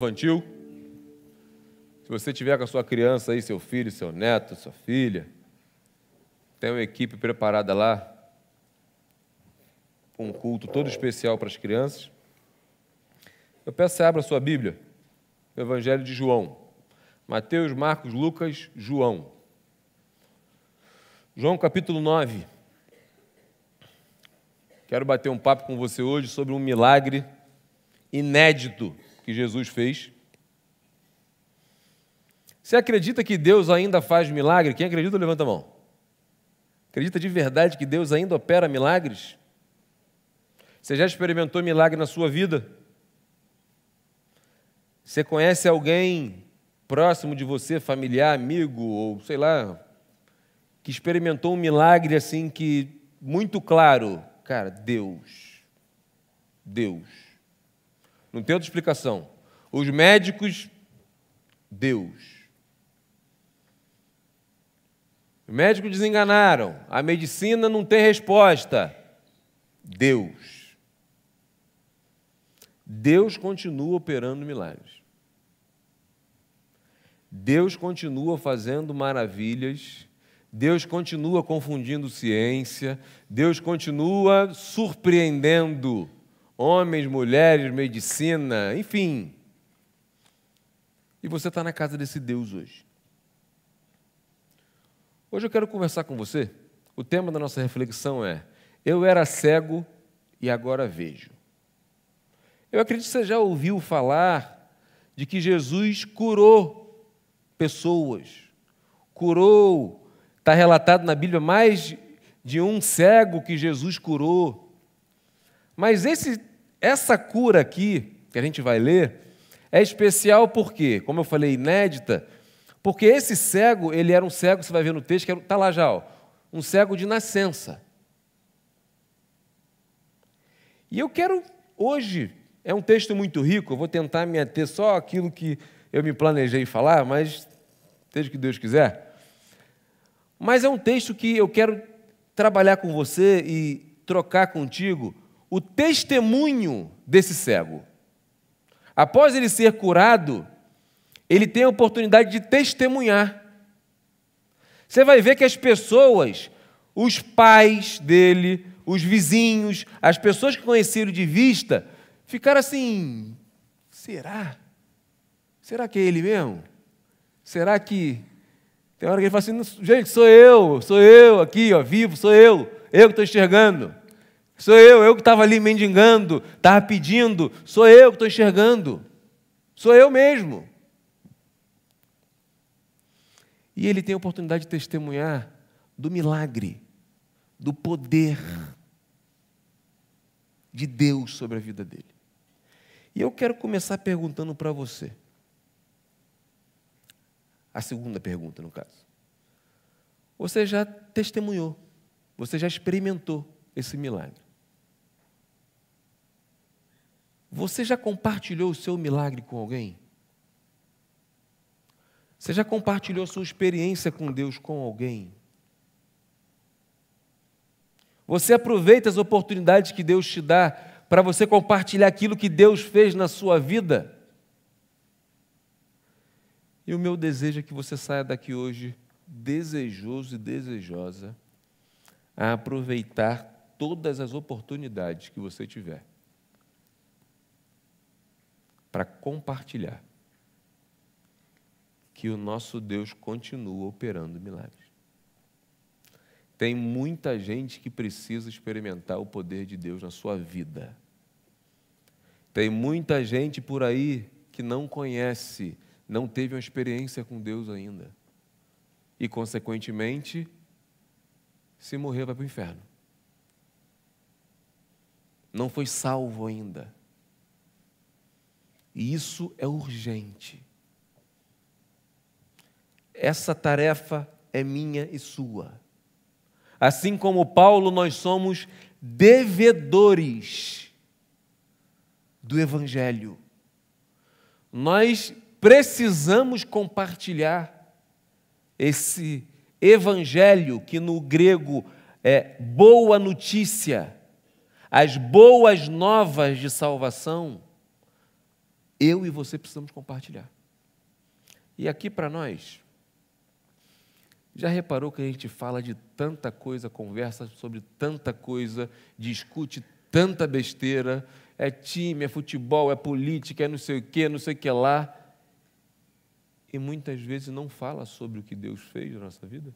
infantil. Se você tiver com a sua criança aí, seu filho, seu neto, sua filha, tem uma equipe preparada lá, um culto todo especial para as crianças. Eu peço que você abra a sua Bíblia, o Evangelho de João. Mateus, Marcos, Lucas, João. João capítulo 9. Quero bater um papo com você hoje sobre um milagre inédito que Jesus fez. Você acredita que Deus ainda faz milagre? Quem acredita, levanta a mão. Acredita de verdade que Deus ainda opera milagres? Você já experimentou milagre na sua vida? Você conhece alguém próximo de você, familiar, amigo ou sei lá, que experimentou um milagre assim que muito claro, cara, Deus. Deus. Não tem outra explicação. Os médicos, Deus. Os médicos desenganaram. A medicina não tem resposta. Deus. Deus continua operando milagres. Deus continua fazendo maravilhas. Deus continua confundindo ciência. Deus continua surpreendendo homens, mulheres, medicina, enfim. E você está na casa desse Deus hoje. Hoje eu quero conversar com você. O tema da nossa reflexão é: Eu era cego e agora vejo. Eu acredito que você já ouviu falar de que Jesus curou pessoas, curou, está relatado na Bíblia mais de um cego que Jesus curou. Mas esse essa cura aqui, que a gente vai ler, é especial porque, como eu falei, inédita, porque esse cego, ele era um cego, você vai ver no texto, que está lá já, ó, um cego de nascença. E eu quero, hoje, é um texto muito rico, eu vou tentar me ater só aquilo que eu me planejei falar, mas seja que Deus quiser. Mas é um texto que eu quero trabalhar com você e trocar contigo o testemunho desse cego. Após ele ser curado, ele tem a oportunidade de testemunhar. Você vai ver que as pessoas, os pais dele, os vizinhos, as pessoas que conheceram de vista, ficaram assim: será? Será que é ele mesmo? Será que. Tem hora que ele fala assim: gente, sou eu, sou eu aqui, ó, vivo, sou eu, eu que estou enxergando. Sou eu, eu que estava ali mendigando, estava pedindo, sou eu que estou enxergando. Sou eu mesmo. E ele tem a oportunidade de testemunhar do milagre, do poder de Deus sobre a vida dele. E eu quero começar perguntando para você. A segunda pergunta, no caso. Você já testemunhou, você já experimentou esse milagre. Você já compartilhou o seu milagre com alguém? Você já compartilhou sua experiência com Deus com alguém? Você aproveita as oportunidades que Deus te dá para você compartilhar aquilo que Deus fez na sua vida? E o meu desejo é que você saia daqui hoje desejoso e desejosa a aproveitar todas as oportunidades que você tiver para compartilhar que o nosso Deus continua operando milagres. Tem muita gente que precisa experimentar o poder de Deus na sua vida. Tem muita gente por aí que não conhece, não teve uma experiência com Deus ainda. E, consequentemente, se morrer, vai para o inferno. Não foi salvo ainda. E isso é urgente. Essa tarefa é minha e sua. Assim como Paulo, nós somos devedores do Evangelho. Nós precisamos compartilhar esse Evangelho, que no grego é boa notícia, as boas novas de salvação eu e você precisamos compartilhar. E aqui para nós, já reparou que a gente fala de tanta coisa, conversa sobre tanta coisa, discute tanta besteira, é time, é futebol, é política, é não sei o que, não sei o que lá. E muitas vezes não fala sobre o que Deus fez na nossa vida.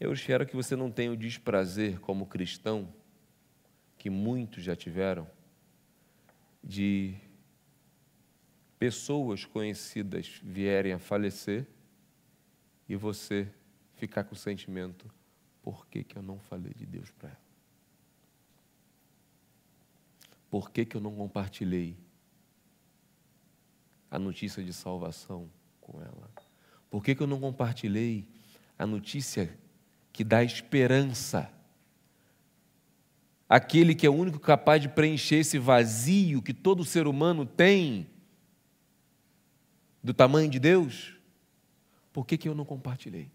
Eu espero que você não tenha o desprazer, como cristão, que muitos já tiveram, de pessoas conhecidas vierem a falecer e você ficar com o sentimento: por que, que eu não falei de Deus para ela? Por que, que eu não compartilhei a notícia de salvação com ela? Por que, que eu não compartilhei a notícia que dá esperança. Aquele que é o único capaz de preencher esse vazio que todo ser humano tem do tamanho de Deus, por que, que eu não compartilhei?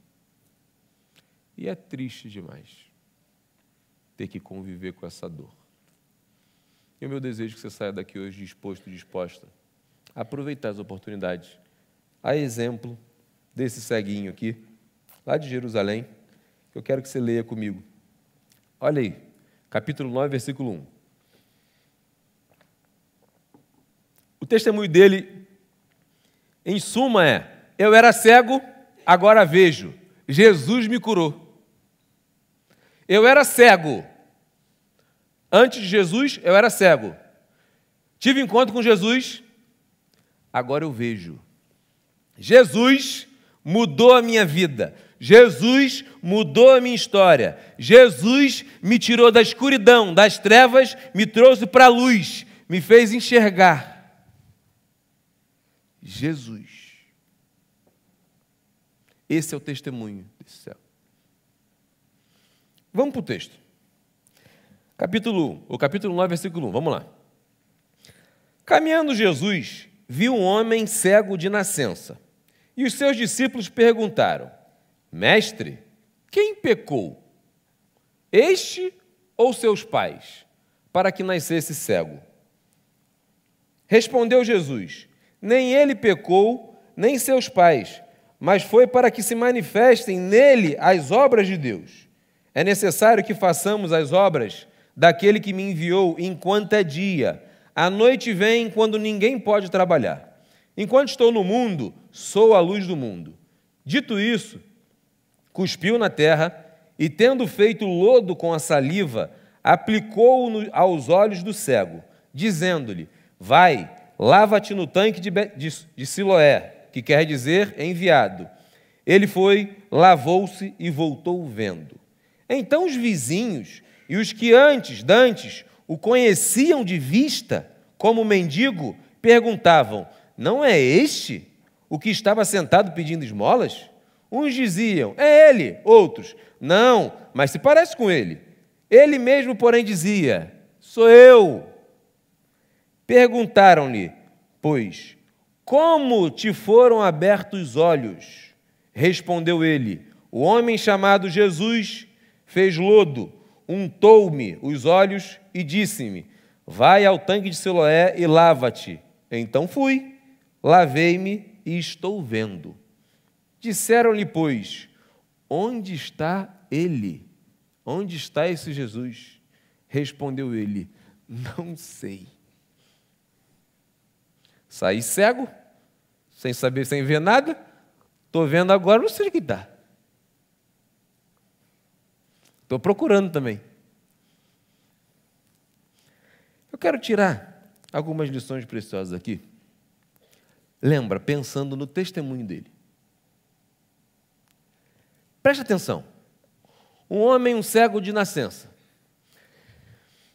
E é triste demais ter que conviver com essa dor. E o meu desejo é que você saia daqui hoje disposto, disposta a aproveitar as oportunidades. A exemplo desse ceguinho aqui, lá de Jerusalém que eu quero que você leia comigo. Olha aí, capítulo 9, versículo 1. O testemunho dele, em suma, é: Eu era cego, agora vejo. Jesus me curou. Eu era cego. Antes de Jesus, eu era cego. Tive encontro com Jesus, agora eu vejo. Jesus mudou a minha vida. Jesus mudou a minha história. Jesus me tirou da escuridão, das trevas, me trouxe para a luz, me fez enxergar. Jesus. Esse é o testemunho desse céu. Vamos para o texto. Capítulo 1, ou capítulo 9, versículo 1, vamos lá. Caminhando Jesus, viu um homem cego de nascença. E os seus discípulos perguntaram: Mestre, quem pecou? Este ou seus pais, para que nascesse cego? Respondeu Jesus: Nem ele pecou, nem seus pais, mas foi para que se manifestem nele as obras de Deus. É necessário que façamos as obras daquele que me enviou enquanto é dia. A noite vem quando ninguém pode trabalhar. Enquanto estou no mundo, sou a luz do mundo. Dito isso, cuspiu na terra e, tendo feito lodo com a saliva, aplicou-o aos olhos do cego, dizendo-lhe: Vai, lava-te no tanque de, de, de Siloé, que quer dizer enviado. Ele foi, lavou-se e voltou vendo. Então os vizinhos e os que antes, dantes, o conheciam de vista, como mendigo, perguntavam: Não é este o que estava sentado pedindo esmolas? Uns diziam, é ele. Outros, não, mas se parece com ele. Ele mesmo, porém, dizia, sou eu. Perguntaram-lhe, pois, como te foram abertos os olhos? Respondeu ele, o homem chamado Jesus fez lodo, untou-me os olhos e disse-me, vai ao tanque de Siloé e lava-te. Então fui, lavei-me e estou vendo. Disseram-lhe, pois, onde está ele? Onde está esse Jesus? Respondeu ele, não sei. Saí cego, sem saber, sem ver nada, estou vendo agora, não sei o que está. Estou procurando também. Eu quero tirar algumas lições preciosas aqui. Lembra, pensando no testemunho dele. Preste atenção. Um homem, um cego de nascença.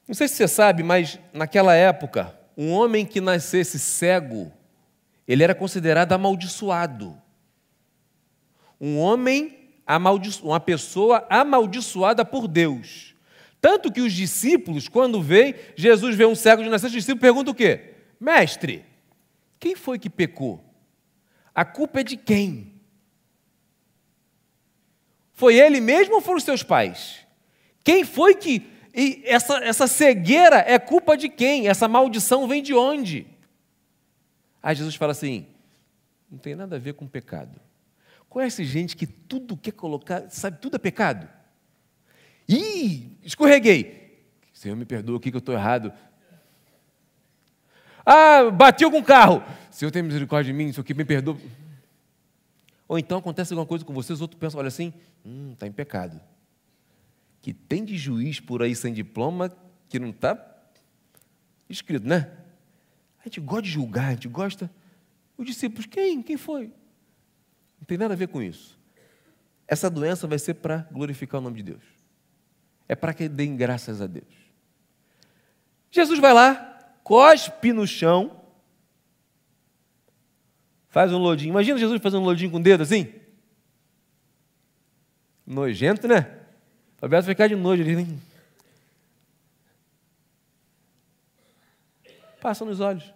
Não sei se você sabe, mas naquela época, um homem que nascesse cego, ele era considerado amaldiçoado. Um homem, amaldiço... uma pessoa amaldiçoada por Deus. Tanto que os discípulos, quando vêm, Jesus vê um cego de nascença, os discípulos perguntam o quê? Mestre, quem foi que pecou? A culpa é de quem? Foi ele mesmo ou foram seus pais? Quem foi que. essa, essa cegueira é culpa de quem? Essa maldição vem de onde? Aí Jesus fala assim: não tem nada a ver com pecado. Conhece gente que tudo quer colocar, sabe, tudo é pecado. Ih, escorreguei. Senhor, me perdoa, o que eu estou errado? Ah, bateu com o carro. Senhor, tem misericórdia de mim, isso aqui me perdoa. Ou então acontece alguma coisa com vocês, outro pensa, olha assim, hum, está em pecado. Que tem de juiz por aí sem diploma que não está escrito, né? A gente gosta de julgar, a gente gosta. Os discípulos, quem? Quem foi? Não tem nada a ver com isso. Essa doença vai ser para glorificar o nome de Deus. É para que deem graças a Deus. Jesus vai lá, cospe no chão, Faz um lodinho. Imagina Jesus fazendo um lodinho com o dedo assim. Nojento, né? O vai ficar de nojo. Ele né? Passa nos olhos.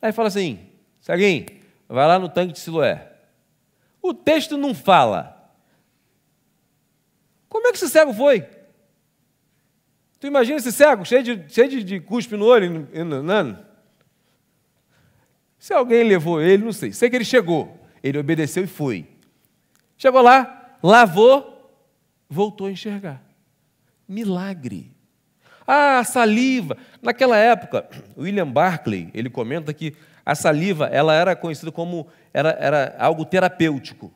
Aí fala assim, Seguim, vai lá no tanque de Siloé. O texto não fala. Como é que esse cego foi? Tu imagina esse cego, cheio de, cheio de, de cuspe no olho, não se alguém levou ele, não sei. Sei que ele chegou. Ele obedeceu e foi. Chegou lá, lavou, voltou a enxergar. Milagre. Ah, a saliva. Naquela época, William Barclay, ele comenta que a saliva, ela era conhecida como era, era algo terapêutico.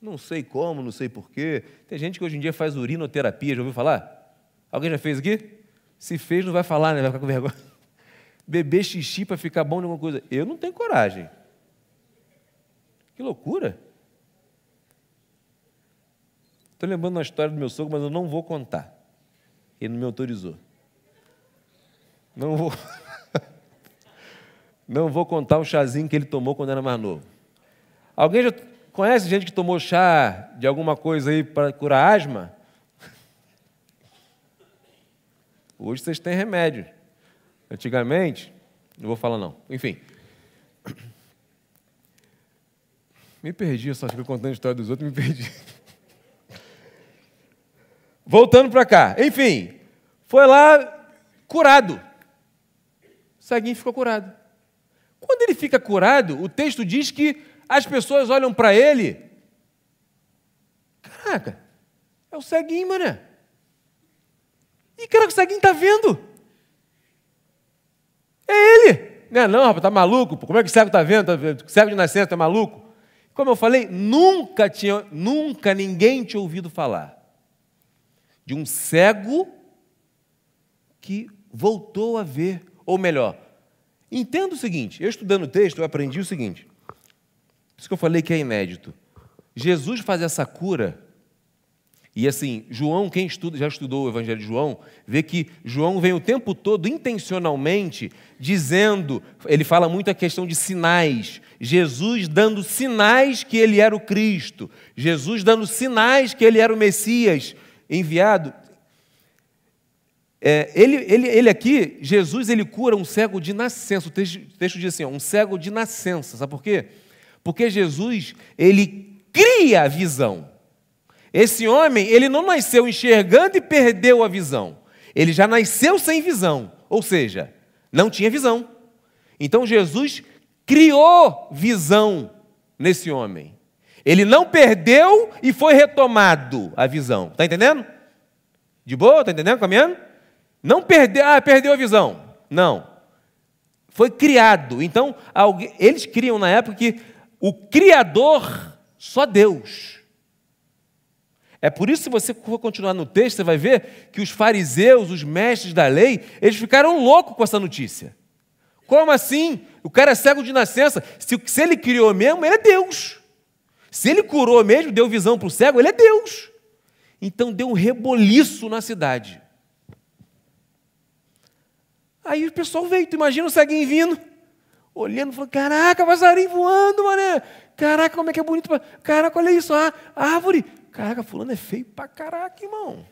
Não sei como, não sei porquê. Tem gente que hoje em dia faz urinoterapia, já ouviu falar? Alguém já fez aqui? Se fez, não vai falar, né? Vai ficar com vergonha. beber xixi para ficar bom de alguma coisa. Eu não tenho coragem. Que loucura! Estou lembrando uma história do meu sogro, mas eu não vou contar. Ele não me autorizou. Não vou. não vou contar o chazinho que ele tomou quando era mais novo. Alguém já conhece gente que tomou chá de alguma coisa aí para curar asma? Hoje vocês têm remédio. Antigamente, não vou falar não, enfim. Me perdi, eu só fico contando a história dos outros, me perdi. Voltando para cá, enfim, foi lá curado. O ceguinho ficou curado. Quando ele fica curado, o texto diz que as pessoas olham para ele. Caraca, é o ceguinho, mané. E caraca, o ceguinho está vendo. É ele. Não é não, rapaz, tá maluco? Como é que o cego está vendo? Tá cego de nascença, é maluco? Como eu falei, nunca tinha, nunca ninguém tinha ouvido falar de um cego que voltou a ver, ou melhor, entenda o seguinte, eu estudando o texto, eu aprendi o seguinte. isso que eu falei que é inédito. Jesus faz essa cura e assim, João, quem estuda, já estudou o Evangelho de João, vê que João vem o tempo todo intencionalmente dizendo, ele fala muito a questão de sinais. Jesus dando sinais que ele era o Cristo, Jesus dando sinais que ele era o Messias enviado. É, ele, ele, ele aqui, Jesus, ele cura um cego de nascença. O texto, texto diz assim, ó, um cego de nascença. Sabe por quê? Porque Jesus, ele cria a visão. Esse homem, ele não nasceu enxergando e perdeu a visão. Ele já nasceu sem visão, ou seja, não tinha visão. Então Jesus criou visão nesse homem. Ele não perdeu e foi retomado a visão. Está entendendo? De boa? Está entendendo? Caminhando? Não perdeu, ah, perdeu a visão. Não. Foi criado. Então, alguém, eles criam na época que o Criador, só Deus, é por isso, se você for continuar no texto, você vai ver que os fariseus, os mestres da lei, eles ficaram loucos com essa notícia. Como assim? O cara é cego de nascença. Se, se ele criou mesmo, ele é Deus. Se ele curou mesmo, deu visão para o cego, ele é Deus. Então deu um reboliço na cidade. Aí o pessoal veio, tu imagina o ceguinho vindo, olhando, falando, caraca, passarinho voando, mané. Caraca, como é que é bonito. Caraca, olha isso, a árvore. Caraca, fulano é feio pra caraca, irmão.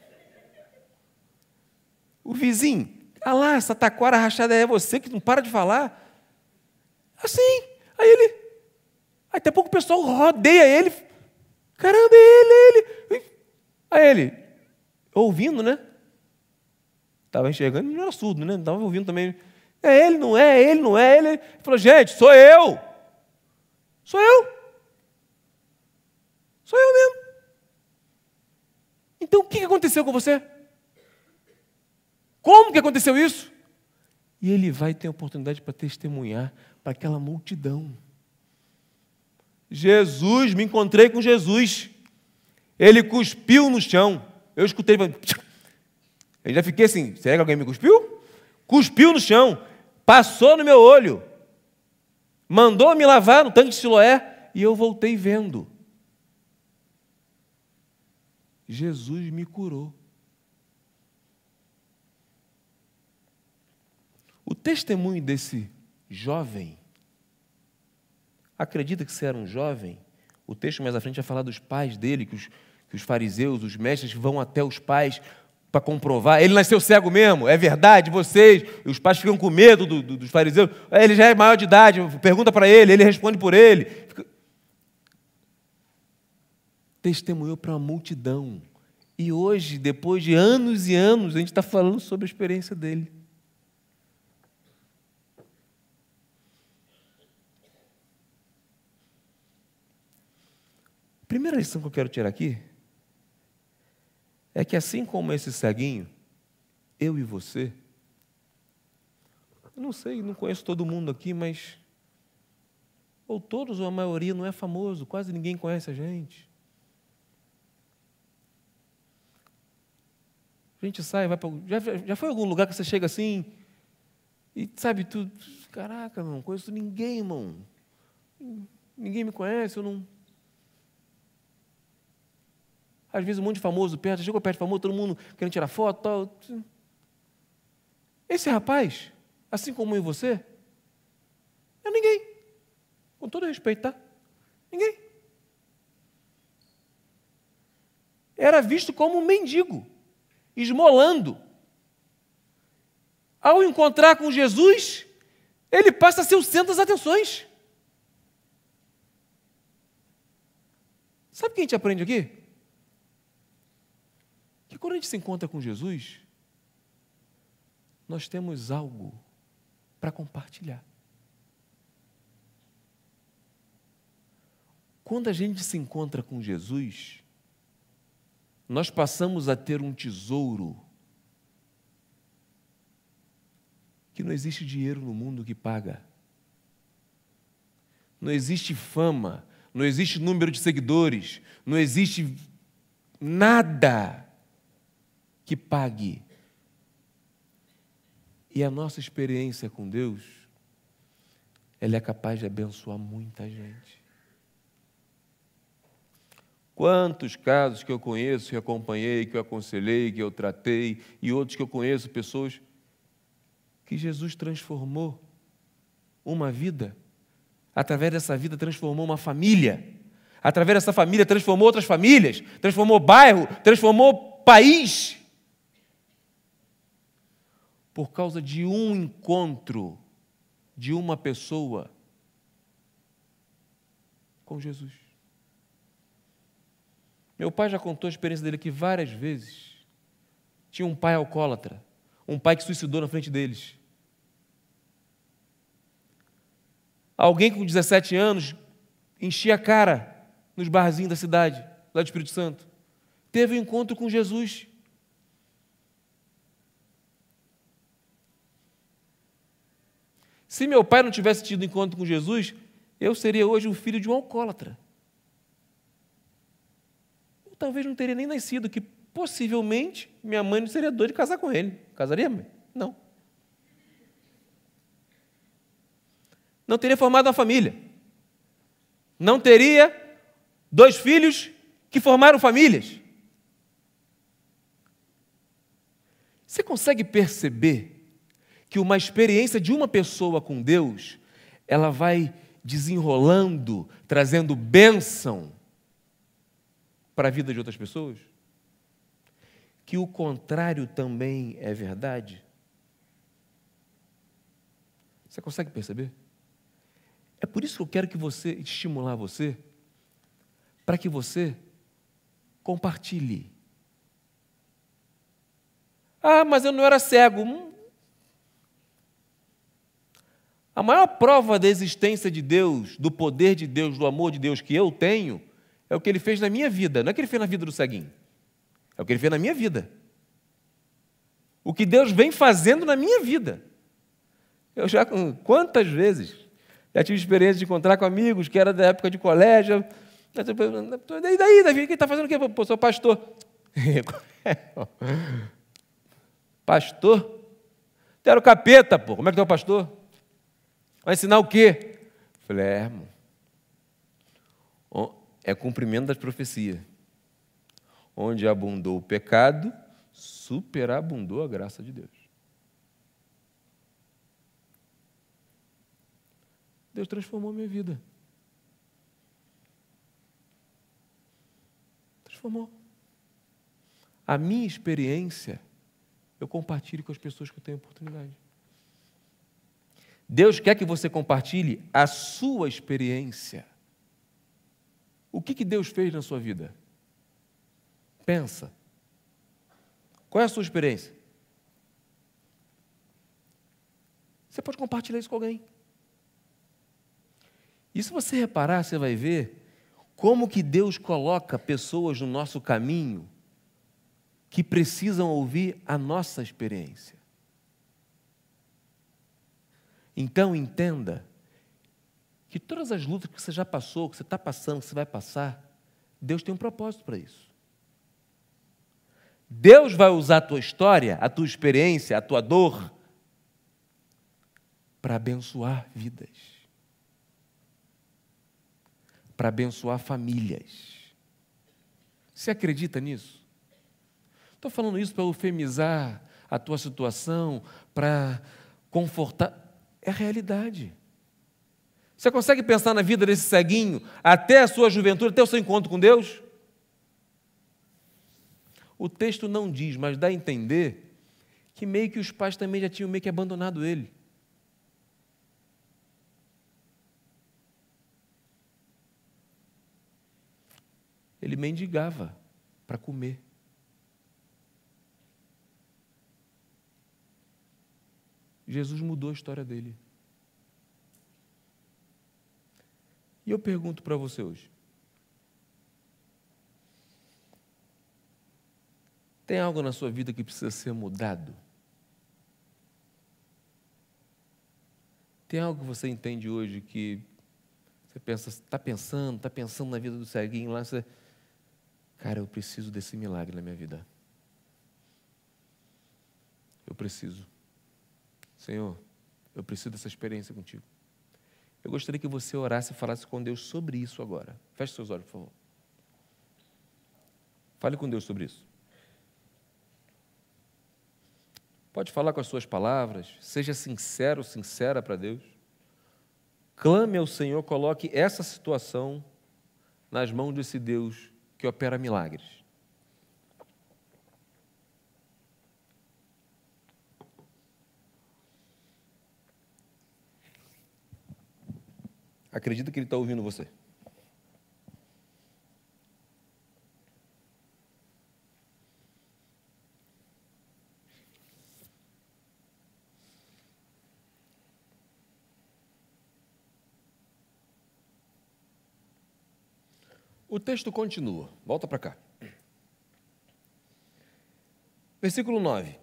O vizinho, ah lá, essa taquara rachada é você que não para de falar. Assim, aí ele, até pouco o pessoal rodeia ele. Caramba, é ele, é ele. Aí ele, ouvindo, né? Estava enxergando, não era surdo, né? Estava ouvindo também. É ele, não é, é ele, não é, é ele. Ele falou, gente, sou eu. Sou eu. Então o que aconteceu com você? Como que aconteceu isso? E ele vai ter oportunidade para testemunhar para aquela multidão. Jesus, me encontrei com Jesus. Ele cuspiu no chão. Eu escutei. Eu já fiquei assim: será que alguém me cuspiu? Cuspiu no chão, passou no meu olho, mandou me lavar no tanque de Siloé e eu voltei vendo. Jesus me curou. O testemunho desse jovem, acredita que você era um jovem? O texto mais à frente vai falar dos pais dele, que os, que os fariseus, os mestres vão até os pais para comprovar. Ele nasceu cego mesmo, é verdade, vocês. E os pais ficam com medo do, do, dos fariseus. Ele já é maior de idade, pergunta para ele, ele responde por ele testemunhou para uma multidão. E hoje, depois de anos e anos, a gente está falando sobre a experiência dele. primeira lição que eu quero tirar aqui é que, assim como esse ceguinho, eu e você, eu não sei, não conheço todo mundo aqui, mas ou todos ou a maioria não é famoso, quase ninguém conhece a gente. A gente sai, vai para. Já, já foi algum lugar que você chega assim e sabe tudo? Caraca, não conheço ninguém, irmão. Ninguém me conhece, eu não. Às vezes um monte de famoso perto, chegou perto de famoso, todo mundo querendo tirar foto, tal. Esse rapaz, assim como eu e você, é ninguém. Com todo respeito, tá? Ninguém. Era visto como um mendigo esmolando. Ao encontrar com Jesus, ele passa a ser o centro das atenções. Sabe o que a gente aprende aqui? Que quando a gente se encontra com Jesus, nós temos algo para compartilhar. Quando a gente se encontra com Jesus, nós passamos a ter um tesouro que não existe dinheiro no mundo que paga. Não existe fama, não existe número de seguidores, não existe nada que pague. E a nossa experiência com Deus, ela é capaz de abençoar muita gente. Quantos casos que eu conheço, que acompanhei, que eu aconselhei, que eu tratei, e outros que eu conheço, pessoas que Jesus transformou uma vida, através dessa vida transformou uma família, através dessa família transformou outras famílias, transformou bairro, transformou país. Por causa de um encontro de uma pessoa com Jesus. Meu pai já contou a experiência dele aqui várias vezes. Tinha um pai alcoólatra, um pai que suicidou na frente deles. Alguém com 17 anos enchia a cara nos barzinhos da cidade, lá do Espírito Santo. Teve um encontro com Jesus. Se meu pai não tivesse tido encontro com Jesus, eu seria hoje o filho de um alcoólatra eu talvez não teria nem nascido, que possivelmente minha mãe não seria doida de casar com ele. Casaria? Mãe? Não. Não teria formado uma família. Não teria dois filhos que formaram famílias. Você consegue perceber que uma experiência de uma pessoa com Deus, ela vai desenrolando, trazendo bênção para a vida de outras pessoas? Que o contrário também é verdade? Você consegue perceber? É por isso que eu quero que você estimular você para que você compartilhe. Ah, mas eu não era cego. Hum. A maior prova da existência de Deus, do poder de Deus, do amor de Deus que eu tenho, é o que ele fez na minha vida, não é o que ele fez na vida do ceguinho. É o que ele fez na minha vida. O que Deus vem fazendo na minha vida. Eu já, quantas vezes, já tive experiência de encontrar com amigos que era da época de colégio. E daí, Davi, quem está fazendo o quê? Pô, sou pastor. pastor? Tu era o capeta, pô. Como é que tu é o pastor? Vai ensinar o quê? Falei, é, irmão é cumprimento das profecias, Onde abundou o pecado, superabundou a graça de Deus. Deus transformou minha vida. Transformou. A minha experiência, eu compartilho com as pessoas que eu tenho oportunidade. Deus quer que você compartilhe a sua experiência. O que, que Deus fez na sua vida? Pensa. Qual é a sua experiência? Você pode compartilhar isso com alguém. E se você reparar, você vai ver como que Deus coloca pessoas no nosso caminho que precisam ouvir a nossa experiência. Então entenda que todas as lutas que você já passou, que você está passando, que você vai passar, Deus tem um propósito para isso. Deus vai usar a tua história, a tua experiência, a tua dor, para abençoar vidas, para abençoar famílias. Você acredita nisso? Estou falando isso para eufemizar a tua situação, para confortar. É a realidade. Você consegue pensar na vida desse ceguinho até a sua juventude, até o seu encontro com Deus? O texto não diz, mas dá a entender que meio que os pais também já tinham meio que abandonado ele. Ele mendigava para comer. Jesus mudou a história dele. E eu pergunto para você hoje: tem algo na sua vida que precisa ser mudado? Tem algo que você entende hoje que você pensa, está pensando, está pensando na vida do ceguinho lá, você, cara, eu preciso desse milagre na minha vida. Eu preciso. Senhor, eu preciso dessa experiência contigo. Eu gostaria que você orasse e falasse com Deus sobre isso agora. Feche seus olhos, por favor. Fale com Deus sobre isso. Pode falar com as suas palavras, seja sincero, sincera para Deus. Clame ao Senhor, coloque essa situação nas mãos desse Deus que opera milagres. Acredita que Ele está ouvindo você. O texto continua, volta para cá. Versículo 9.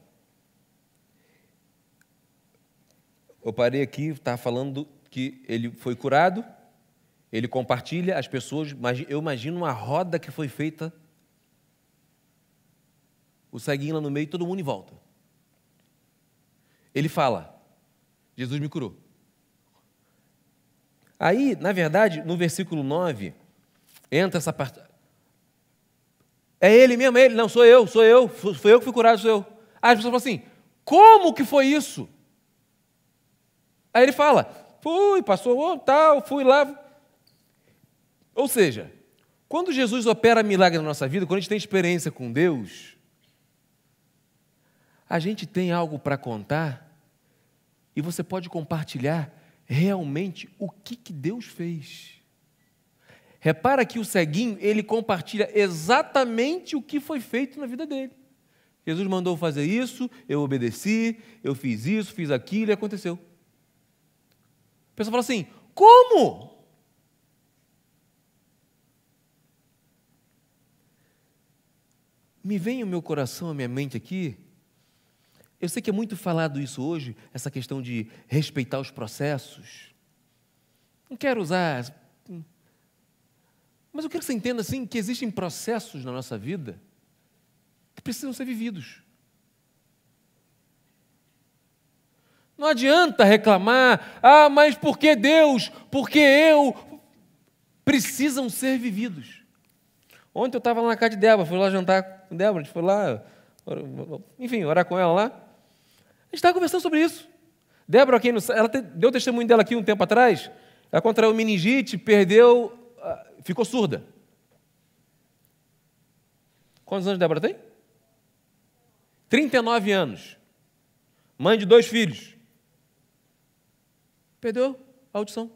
Eu parei aqui, estava falando que ele foi curado, ele compartilha as pessoas, mas eu imagino uma roda que foi feita, o ceguinho lá no meio, todo mundo em volta. Ele fala, Jesus me curou. Aí, na verdade, no versículo 9, entra essa parte. É ele mesmo, é ele. Não, sou eu, sou eu. Foi eu que fui curado, sou eu. Aí as pessoas falam assim: como que foi isso? Aí ele fala: Fui, passou oh, tal, fui lá. Ou seja, quando Jesus opera milagre na nossa vida, quando a gente tem experiência com Deus, a gente tem algo para contar e você pode compartilhar realmente o que, que Deus fez. Repara que o ceguinho, ele compartilha exatamente o que foi feito na vida dele. Jesus mandou fazer isso, eu obedeci, eu fiz isso, fiz aquilo e aconteceu. A pessoa fala assim: como? Me vem o meu coração, a minha mente aqui. Eu sei que é muito falado isso hoje, essa questão de respeitar os processos. Não quero usar. Mas eu quero que você entenda assim que existem processos na nossa vida que precisam ser vividos. Não adianta reclamar, ah, mas por que Deus? Porque eu? Precisam ser vividos. Ontem eu estava lá na casa de Débora, fui lá jantar com Débora, a gente foi lá, enfim, orar com ela lá. A gente estava conversando sobre isso. Débora, quem não sabe, ela deu testemunho dela aqui um tempo atrás, ela contraiu meningite, perdeu, ah, ficou surda. Quantos anos Débora tem? 39 anos. Mãe de dois filhos. Perdeu a audição.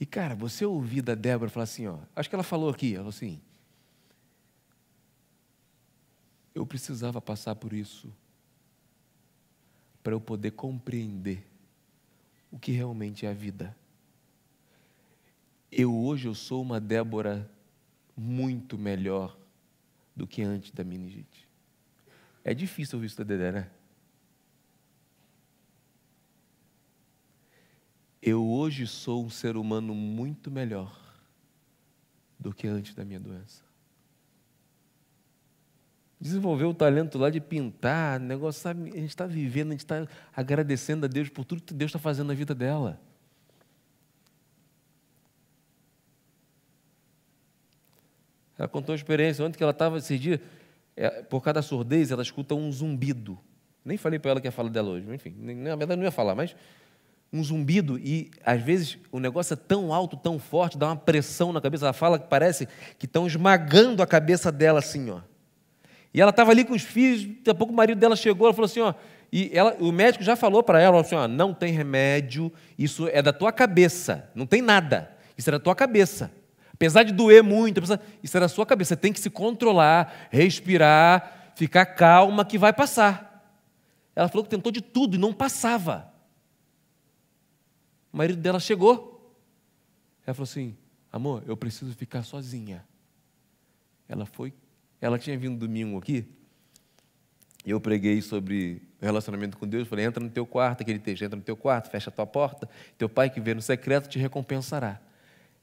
E, cara, você ouviu da Débora falar assim, ó, acho que ela falou aqui, ela falou assim, eu precisava passar por isso para eu poder compreender o que realmente é a vida. Eu hoje eu sou uma Débora muito melhor do que antes da meningite. É difícil ouvir isso da Dedé, né? eu hoje sou um ser humano muito melhor do que antes da minha doença. Desenvolver o talento lá de pintar, negócio, sabe? A gente está vivendo, a gente está agradecendo a Deus por tudo que Deus está fazendo na vida dela. Ela contou uma experiência ontem que ela estava esse dia, é, por causa da surdez, ela escuta um zumbido. Nem falei para ela que ia falar dela hoje, mas enfim, na verdade não ia falar, mas um zumbido e às vezes o negócio é tão alto, tão forte, dá uma pressão na cabeça, ela fala que parece que estão esmagando a cabeça dela assim, ó. E ela estava ali com os filhos, daqui a pouco o marido dela chegou, ela falou assim, ó, e ela, o médico já falou para ela, assim, ó, não tem remédio, isso é da tua cabeça, não tem nada, isso é da tua cabeça. Apesar de doer muito, apesar, isso é da sua cabeça, você tem que se controlar, respirar, ficar calma que vai passar. Ela falou que tentou de tudo e não passava. O marido dela chegou. Ela falou assim: Amor, eu preciso ficar sozinha. Ela foi. Ela tinha vindo domingo aqui. Eu preguei sobre relacionamento com Deus. Falei: Entra no teu quarto, aquele texto, entra no teu quarto, fecha a tua porta. Teu pai que vê no secreto te recompensará.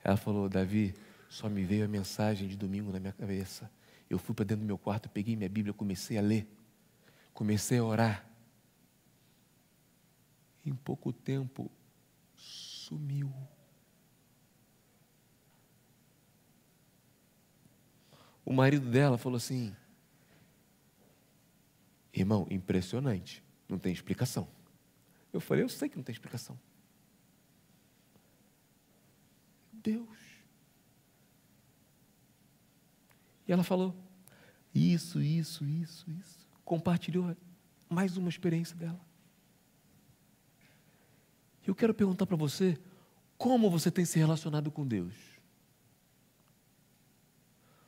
Ela falou: Davi, só me veio a mensagem de domingo na minha cabeça. Eu fui para dentro do meu quarto, peguei minha Bíblia, comecei a ler, comecei a orar. Em pouco tempo, sumiu. O marido dela falou assim: Irmão, impressionante, não tem explicação. Eu falei: Eu sei que não tem explicação. Deus. E ela falou: Isso, isso, isso, isso. Compartilhou mais uma experiência dela. Eu quero perguntar para você como você tem se relacionado com Deus.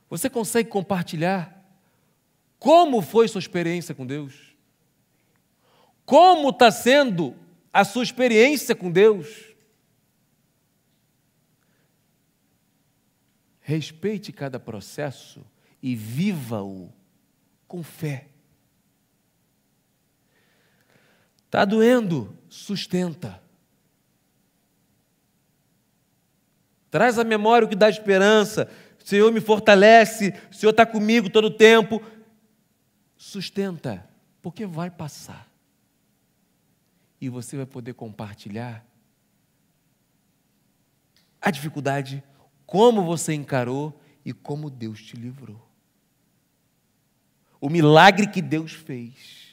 Você consegue compartilhar como foi sua experiência com Deus? Como está sendo a sua experiência com Deus? Respeite cada processo e viva-o com fé. Está doendo, sustenta. Traz à memória o que dá esperança. O Senhor me fortalece, o Senhor está comigo todo o tempo. Sustenta, porque vai passar. E você vai poder compartilhar a dificuldade, como você encarou e como Deus te livrou. O milagre que Deus fez.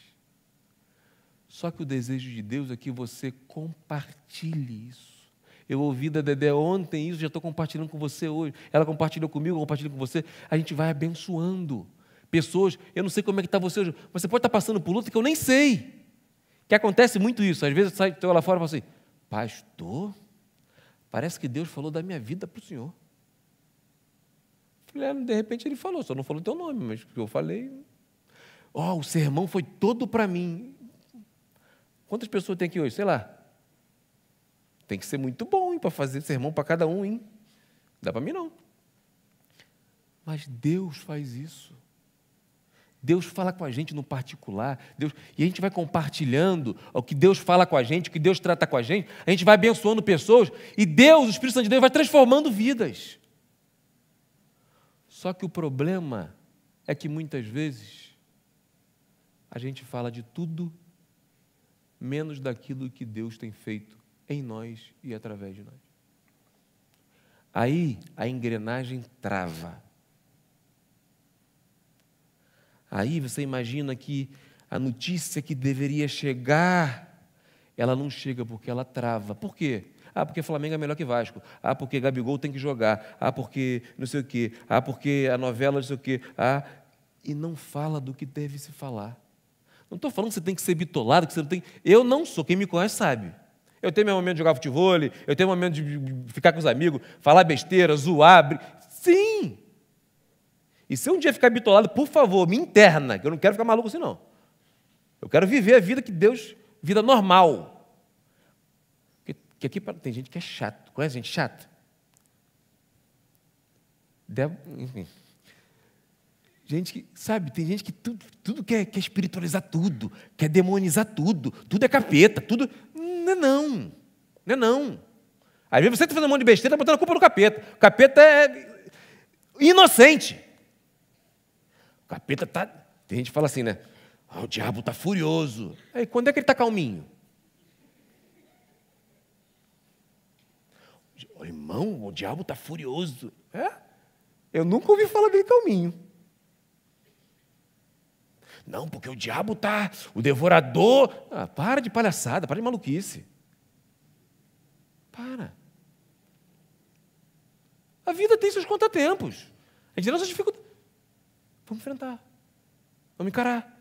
Só que o desejo de Deus é que você compartilhe isso. Eu ouvi da Dedé ontem isso, já estou compartilhando com você hoje. Ela compartilhou comigo, compartilhou com você. A gente vai abençoando pessoas. Eu não sei como é que está você hoje, mas você pode estar tá passando por luta que eu nem sei. Que acontece muito isso. Às vezes sai teu lá fora e fala assim: Pastor, parece que Deus falou da minha vida para o senhor. É, de repente ele falou, só não falou teu nome, mas eu falei. Ó, oh, o sermão foi todo para mim. Quantas pessoas tem aqui hoje? Sei lá, tem que ser muito bom para fazer sermão para cada um, hein? Não dá para mim não. Mas Deus faz isso. Deus fala com a gente no particular, Deus, e a gente vai compartilhando o que Deus fala com a gente, o que Deus trata com a gente, a gente vai abençoando pessoas, e Deus, o Espírito Santo de Deus, vai transformando vidas. Só que o problema é que muitas vezes a gente fala de tudo menos daquilo que Deus tem feito em nós e através de nós. Aí a engrenagem trava. Aí você imagina que a notícia que deveria chegar, ela não chega porque ela trava. Por quê? Ah, porque Flamengo é melhor que Vasco. Ah, porque Gabigol tem que jogar. Ah, porque não sei o quê. Ah, porque a novela não sei o quê. Ah, e não fala do que deve se falar. Não estou falando que você tem que ser bitolado, que você não tem. Eu não sou, quem me conhece sabe. Eu tenho meu momento de jogar futebol, eu tenho meu momento de ficar com os amigos, falar besteira, zoar. Sim! E se um dia ficar bitolado, por favor, me interna, que eu não quero ficar maluco assim, não. Eu quero viver a vida que Deus, vida normal. Que aqui tem gente que é chato. Conhece gente chata? Deve, enfim. Gente que, sabe, tem gente que tudo, tudo quer, quer espiritualizar tudo, quer demonizar tudo, tudo é capeta, tudo. Não é não. Não é não. Às vezes você está fazendo um monte de besteira, está botando a culpa no capeta. O capeta é inocente. O capeta está. Tem gente que fala assim, né? Oh, o diabo está furioso. Aí, quando é que ele está calminho? Oh, irmão, o diabo está furioso. É? Eu nunca ouvi falar dele calminho. Não, porque o diabo tá, o devorador. Ah, para de palhaçada, para de maluquice. Para. A vida tem seus contratempos. A gente tem nossas dificuldades. Vamos enfrentar. Vamos encarar.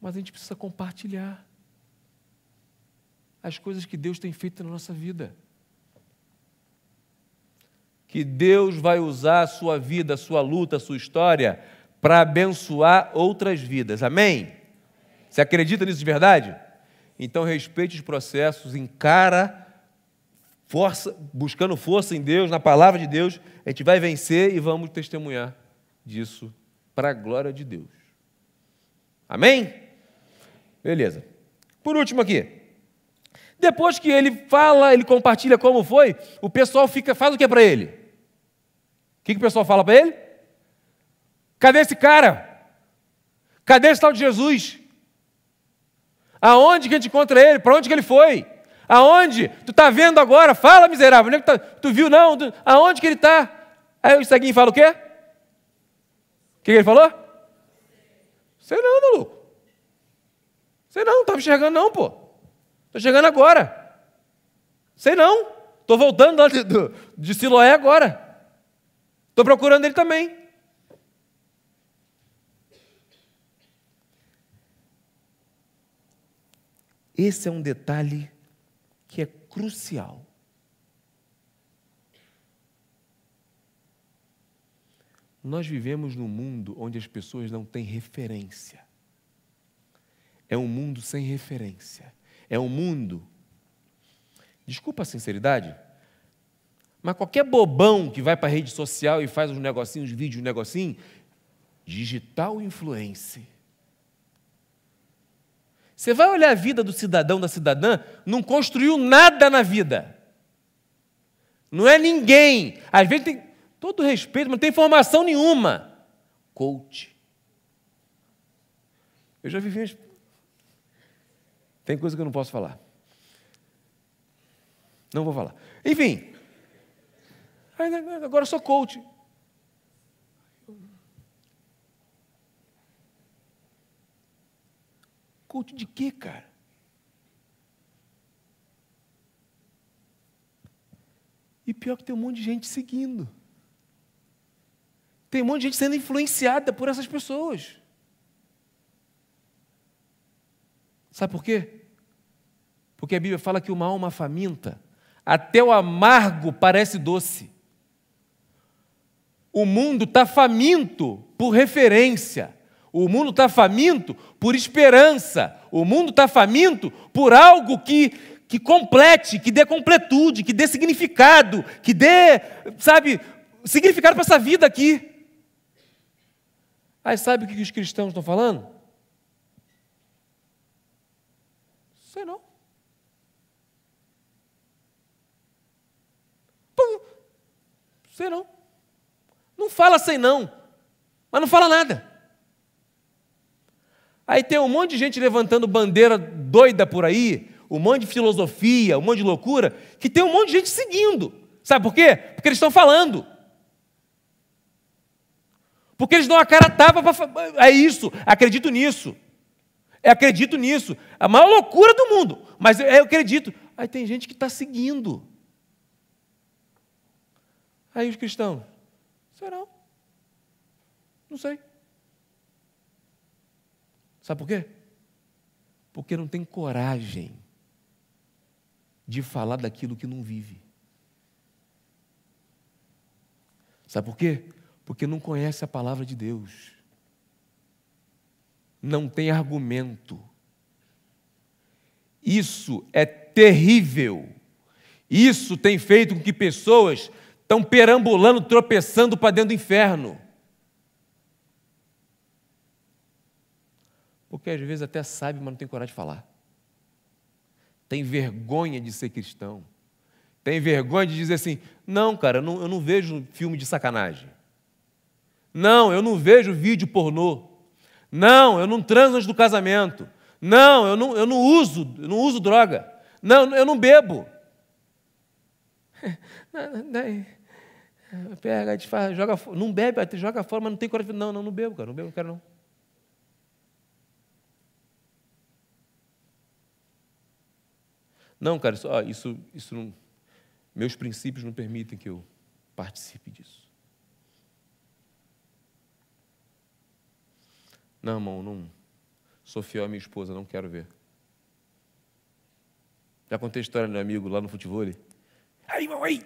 Mas a gente precisa compartilhar as coisas que Deus tem feito na nossa vida. Que Deus vai usar a sua vida, a sua luta, a sua história para abençoar outras vidas. Amém? Você acredita nisso de verdade? Então respeite os processos, encara força, buscando força em Deus, na palavra de Deus, a gente vai vencer e vamos testemunhar disso para a glória de Deus. Amém? Beleza. Por último aqui, depois que ele fala, ele compartilha como foi, o pessoal fica, faz o que para ele? O que, que o pessoal fala para ele? Cadê esse cara? Cadê esse tal de Jesus? Aonde que a gente encontra ele? Para onde que ele foi? Aonde? Tu está vendo agora? Fala, miserável. É tá... Tu viu não? Tu... Aonde que ele está? Aí o ceguinho fala o quê? O que, que ele falou? Sei não, maluco. Sei não, não estava enxergando não, pô. Estou chegando agora. Sei não. Estou voltando de, de Siloé agora. Estou procurando ele também. Esse é um detalhe que é crucial. Nós vivemos num mundo onde as pessoas não têm referência. É um mundo sem referência. É um mundo. Desculpa a sinceridade, mas qualquer bobão que vai para a rede social e faz uns negocinhos, vídeos, um negocinho, digital influencer. Você vai olhar a vida do cidadão, da cidadã, não construiu nada na vida. Não é ninguém. Às vezes tem todo respeito, mas não tem formação nenhuma. Coach. Eu já vivi. Tem coisa que eu não posso falar. Não vou falar. Enfim. Agora eu sou coach. Culto de quê, cara? E pior que tem um monte de gente seguindo. Tem um monte de gente sendo influenciada por essas pessoas. Sabe por quê? Porque a Bíblia fala que uma alma faminta, até o amargo parece doce. O mundo está faminto por referência. O mundo está faminto por esperança. O mundo está faminto por algo que, que complete, que dê completude, que dê significado, que dê, sabe, significado para essa vida aqui. Aí sabe o que os cristãos estão falando? Sei não. Pum. Sei não. Não fala sem não, mas não fala nada. Aí tem um monte de gente levantando bandeira doida por aí, um monte de filosofia, um monte de loucura, que tem um monte de gente seguindo. Sabe por quê? Porque eles estão falando. Porque eles dão a cara tapa para. É isso, acredito nisso. Eu é, acredito nisso. É a maior loucura do mundo. Mas eu, eu acredito. Aí tem gente que está seguindo. Aí os cristãos. Será? Não sei. Sabe por quê? Porque não tem coragem de falar daquilo que não vive. Sabe por quê? Porque não conhece a palavra de Deus. Não tem argumento. Isso é terrível. Isso tem feito com que pessoas estão perambulando, tropeçando para dentro do inferno. Porque às vezes até sabe, mas não tem coragem de falar. Tem vergonha de ser cristão. Tem vergonha de dizer assim: não, cara, eu não, eu não vejo filme de sacanagem. Não, eu não vejo vídeo pornô. Não, eu não transo antes do casamento. Não, eu não, eu não uso, eu não uso droga. Não, eu não bebo. Pega, joga, não bebe, joga fora, mas não tem coragem. Não, não, não bebo, cara, não bebo, não quero não. Não, cara, isso, ah, isso, isso não, meus princípios não permitem que eu participe disso. Não, irmão, não. Sou fiel à minha esposa, não quero ver. Já contei a história do meu amigo lá no futebol. Ele, aí, irmão, aí.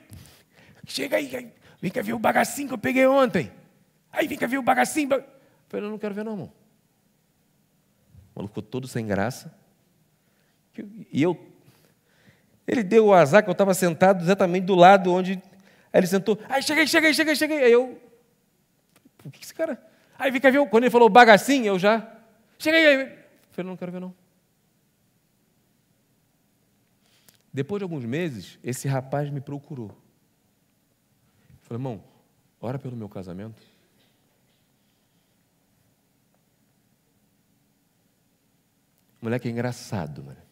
Chega aí, aí. Vem cá ver o bagacinho que eu peguei ontem. Aí, vem cá ver o bagacinho. Eu falei, não quero ver, não, irmão. O maluco ficou todo sem graça. E eu ele deu o azar que eu estava sentado exatamente do lado onde. Aí ele sentou. Aí cheguei, cheguei, cheguei, cheguei. Aí eu. O que esse cara. Aí fica ver. Quando ele falou bagacinho, eu já. Cheguei aí. falei, não quero ver, não. Depois de alguns meses, esse rapaz me procurou. falei, irmão, ora pelo meu casamento. O moleque é engraçado, mano.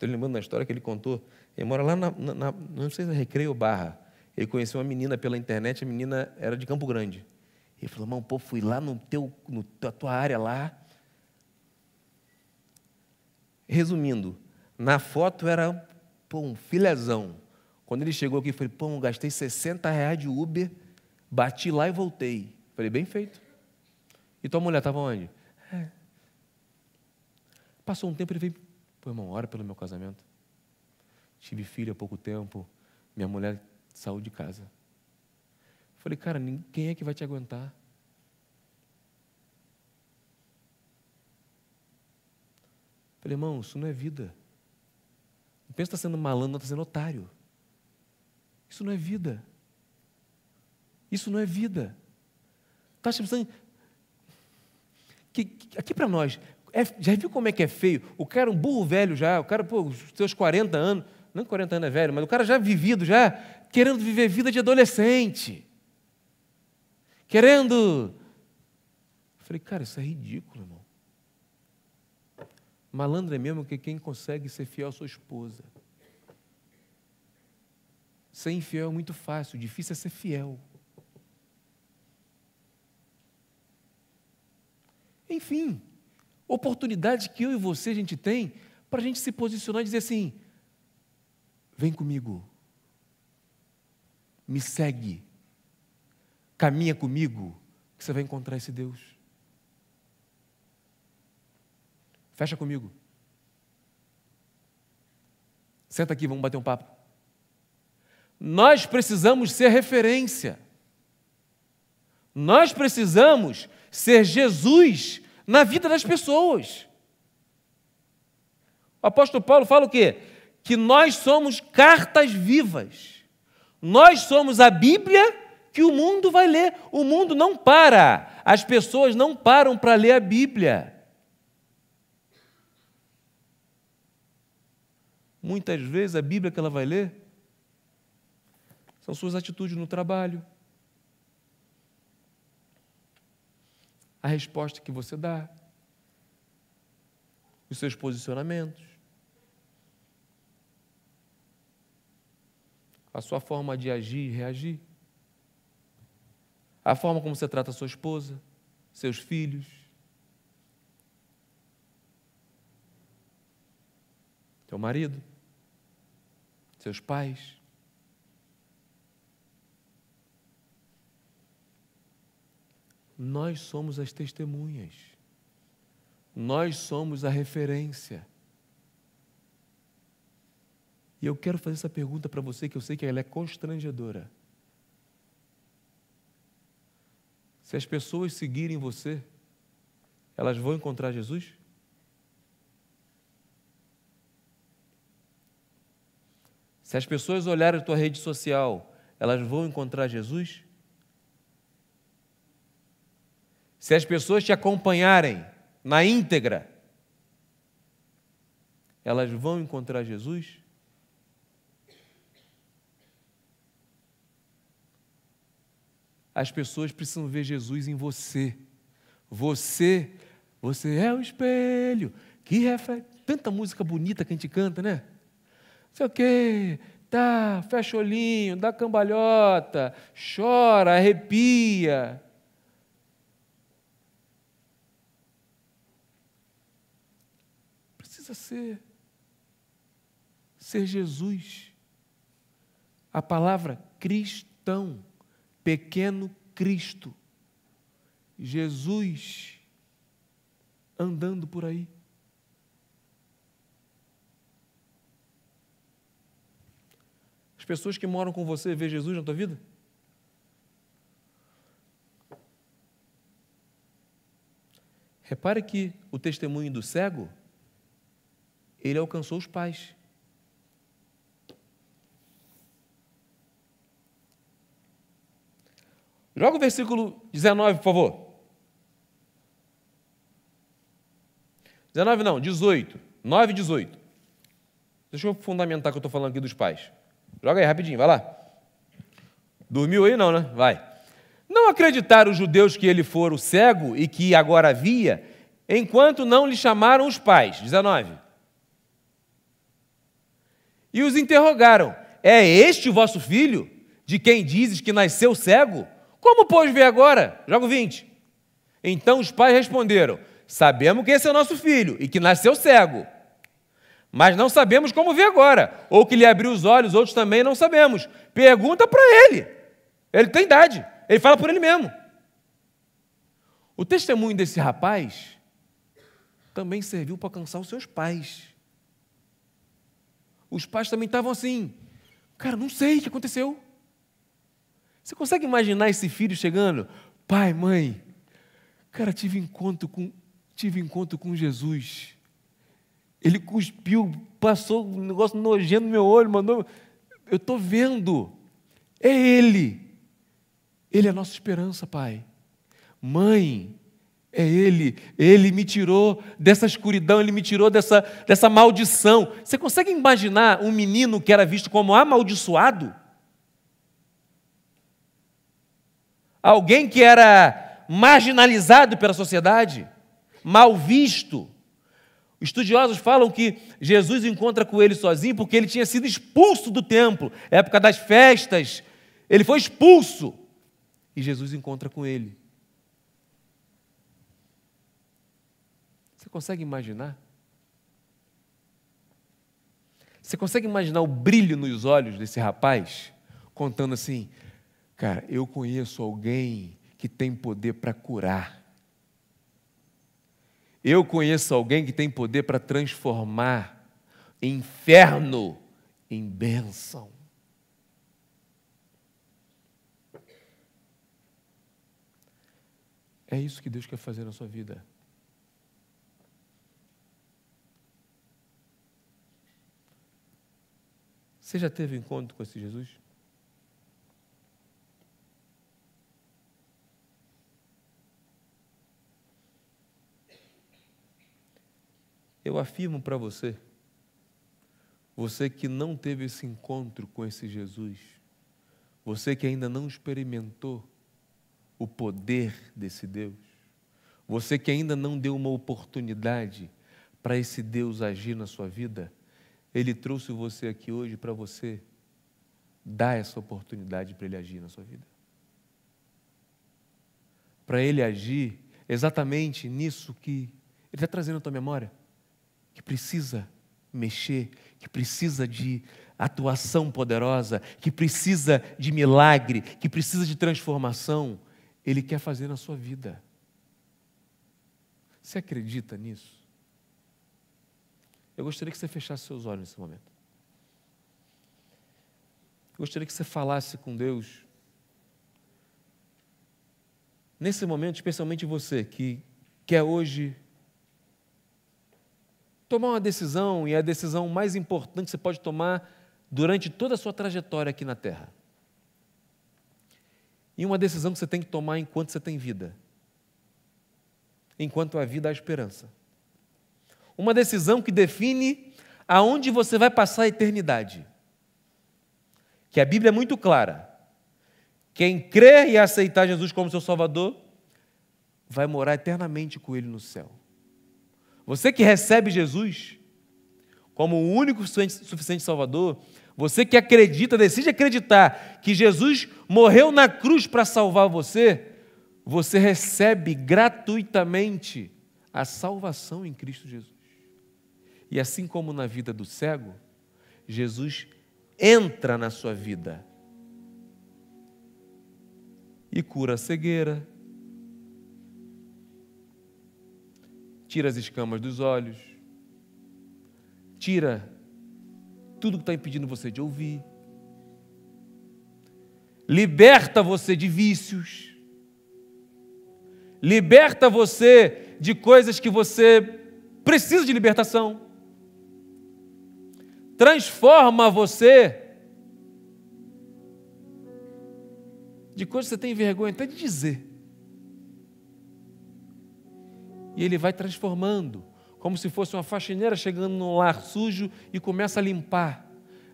Estou lembrando da história que ele contou. Ele mora lá na, na não sei se é Recreio Barra. Ele conheceu uma menina pela internet, a menina era de Campo Grande. Ele falou, irmão, pô, fui lá no teu, no, na tua área lá. Resumindo, na foto era pô, um filezão. Quando ele chegou aqui, eu falei, pô, eu gastei 60 reais de Uber, bati lá e voltei. Eu falei, bem feito. E tua mulher estava onde? É. Passou um tempo, ele veio Pô, irmão, ora pelo meu casamento. Tive filho há pouco tempo, minha mulher saiu de casa. Falei, cara, quem é que vai te aguentar? Falei, irmão, isso não é vida. Não pensa que está sendo malandro, não está sendo otário. Isso não é vida. Isso não é vida. Está achando tá Que, que, aqui para nós, é, já viu como é que é feio? O cara é um burro velho já, o cara, pô, seus 40 anos, não 40 anos é velho, mas o cara já vivido, já querendo viver vida de adolescente. Querendo. Eu falei, cara, isso é ridículo, irmão. Malandro é mesmo que quem consegue ser fiel à sua esposa. Ser infiel é muito fácil, difícil é ser fiel. Enfim, Oportunidade que eu e você a gente tem para a gente se posicionar e dizer assim: vem comigo, me segue, caminha comigo, que você vai encontrar esse Deus. Fecha comigo. Senta aqui, vamos bater um papo. Nós precisamos ser referência. Nós precisamos ser Jesus na vida das pessoas. O apóstolo Paulo fala o quê? Que nós somos cartas vivas. Nós somos a Bíblia que o mundo vai ler. O mundo não para. As pessoas não param para ler a Bíblia. Muitas vezes a Bíblia que ela vai ler são suas atitudes no trabalho, a resposta que você dá, os seus posicionamentos, a sua forma de agir e reagir, a forma como você trata sua esposa, seus filhos. seu marido, seus pais. Nós somos as testemunhas. Nós somos a referência. E eu quero fazer essa pergunta para você, que eu sei que ela é constrangedora. Se as pessoas seguirem você, elas vão encontrar Jesus? Se as pessoas olharem a tua rede social, elas vão encontrar Jesus? se as pessoas te acompanharem na íntegra, elas vão encontrar Jesus? As pessoas precisam ver Jesus em você. Você, você é o espelho que reflete. Tanta música bonita que a gente canta, né? Não sei o quê, tá, fecha o olhinho, dá cambalhota, chora, arrepia. precisa ser ser Jesus. A palavra cristão, pequeno Cristo. Jesus andando por aí. As pessoas que moram com você vê Jesus na tua vida? Repare que o testemunho do cego ele alcançou os pais. Joga o versículo 19, por favor. 19 não, 18. 9 e 18. Deixa eu fundamentar o que eu estou falando aqui dos pais. Joga aí rapidinho, vai lá. Dormiu aí não, né? Vai. Não acreditaram os judeus que ele fora o cego e que agora via, enquanto não lhe chamaram os pais. 19 e os interrogaram: É este o vosso filho, de quem dizes que nasceu cego? Como, pôs ver agora? Jogo 20. Então os pais responderam: Sabemos que esse é o nosso filho e que nasceu cego. Mas não sabemos como ver agora. Ou que lhe abriu os olhos, outros também não sabemos. Pergunta para ele. Ele tem idade. Ele fala por ele mesmo. O testemunho desse rapaz também serviu para alcançar os seus pais os pais também estavam assim. Cara, não sei o que aconteceu. Você consegue imaginar esse filho chegando? Pai, mãe, cara, tive encontro com, tive encontro com Jesus. Ele cuspiu, passou um negócio nojento no meu olho, mandou. Eu estou vendo. É Ele. Ele é a nossa esperança, Pai. Mãe, é Ele, Ele me tirou dessa escuridão, Ele me tirou dessa, dessa maldição. Você consegue imaginar um menino que era visto como amaldiçoado? Alguém que era marginalizado pela sociedade, mal visto. Estudiosos falam que Jesus encontra com ele sozinho porque ele tinha sido expulso do templo, época das festas, ele foi expulso. E Jesus encontra com ele. Você consegue imaginar? Você consegue imaginar o brilho nos olhos desse rapaz, contando assim: Cara, eu conheço alguém que tem poder para curar. Eu conheço alguém que tem poder para transformar inferno em bênção. É isso que Deus quer fazer na sua vida. Você já teve encontro com esse Jesus? Eu afirmo para você, você que não teve esse encontro com esse Jesus, você que ainda não experimentou o poder desse Deus, você que ainda não deu uma oportunidade para esse Deus agir na sua vida, ele trouxe você aqui hoje para você dar essa oportunidade para Ele agir na sua vida. Para Ele agir exatamente nisso que Ele está trazendo à tua memória, que precisa mexer, que precisa de atuação poderosa, que precisa de milagre, que precisa de transformação. Ele quer fazer na sua vida. Você acredita nisso? Eu gostaria que você fechasse seus olhos nesse momento. Eu gostaria que você falasse com Deus. Nesse momento, especialmente você que quer hoje tomar uma decisão, e é a decisão mais importante que você pode tomar durante toda a sua trajetória aqui na Terra. E uma decisão que você tem que tomar enquanto você tem vida, enquanto a vida há esperança uma decisão que define aonde você vai passar a eternidade. Que a Bíblia é muito clara. Quem crer e aceitar Jesus como seu Salvador vai morar eternamente com Ele no céu. Você que recebe Jesus como o único suficiente Salvador, você que acredita, decide acreditar que Jesus morreu na cruz para salvar você, você recebe gratuitamente a salvação em Cristo Jesus. E assim como na vida do cego, Jesus entra na sua vida e cura a cegueira, tira as escamas dos olhos, tira tudo que está impedindo você de ouvir, liberta você de vícios, liberta você de coisas que você precisa de libertação transforma você. De coisas que você tem vergonha até de dizer. E ele vai transformando, como se fosse uma faxineira chegando num lar sujo e começa a limpar,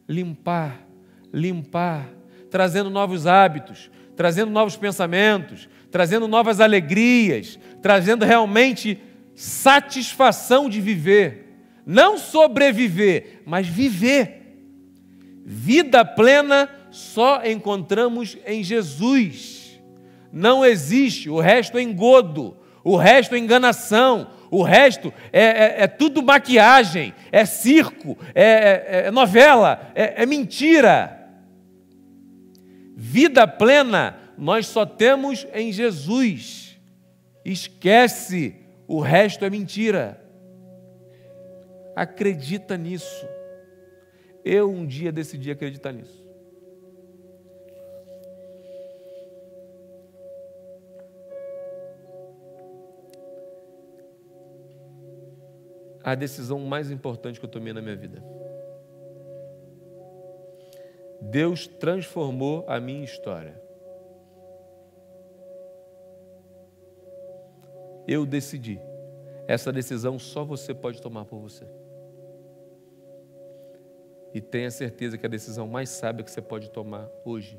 limpar, limpar, trazendo novos hábitos, trazendo novos pensamentos, trazendo novas alegrias, trazendo realmente satisfação de viver não sobreviver, mas viver. Vida plena só encontramos em Jesus. Não existe, o resto é engodo, o resto é enganação, o resto é, é, é tudo maquiagem, é circo, é, é, é novela, é, é mentira. Vida plena nós só temos em Jesus. Esquece, o resto é mentira acredita nisso. Eu um dia decidi acreditar nisso. A decisão mais importante que eu tomei na minha vida. Deus transformou a minha história. Eu decidi. Essa decisão só você pode tomar por você. E tenha certeza que é a decisão mais sábia que você pode tomar hoje.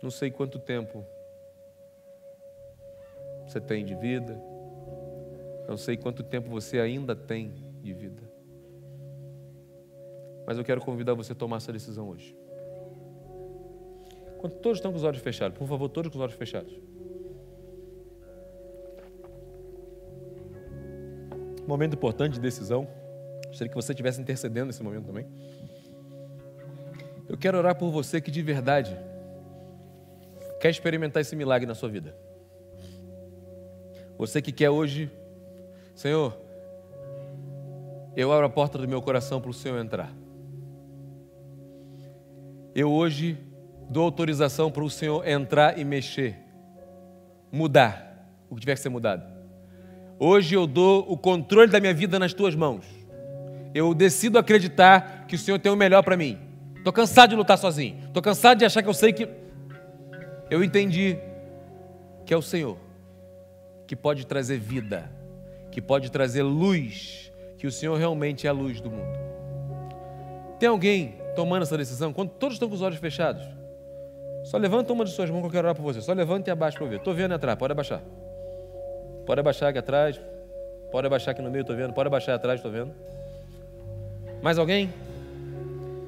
Não sei quanto tempo você tem de vida, não sei quanto tempo você ainda tem de vida. Mas eu quero convidar você a tomar essa decisão hoje. Quando todos estão com os olhos fechados, por favor, todos com os olhos fechados. Momento importante de decisão. Gostaria que você estivesse intercedendo nesse momento também. Eu quero orar por você que de verdade quer experimentar esse milagre na sua vida. Você que quer hoje, Senhor, eu abro a porta do meu coração para o Senhor entrar. Eu hoje dou autorização para o Senhor entrar e mexer, mudar o que tiver que ser mudado. Hoje eu dou o controle da minha vida nas tuas mãos eu decido acreditar que o Senhor tem o melhor para mim. Estou cansado de lutar sozinho. Estou cansado de achar que eu sei que. Eu entendi que é o Senhor que pode trazer vida, que pode trazer luz, que o Senhor realmente é a luz do mundo. Tem alguém tomando essa decisão? Quando todos estão com os olhos fechados, só levanta uma de suas mãos que eu quero orar por você. Só levanta e abaixa para eu ver. Estou vendo atrás, pode abaixar. Pode abaixar aqui atrás, pode abaixar aqui no meio, estou vendo. Pode abaixar atrás, estou vendo. Mais alguém?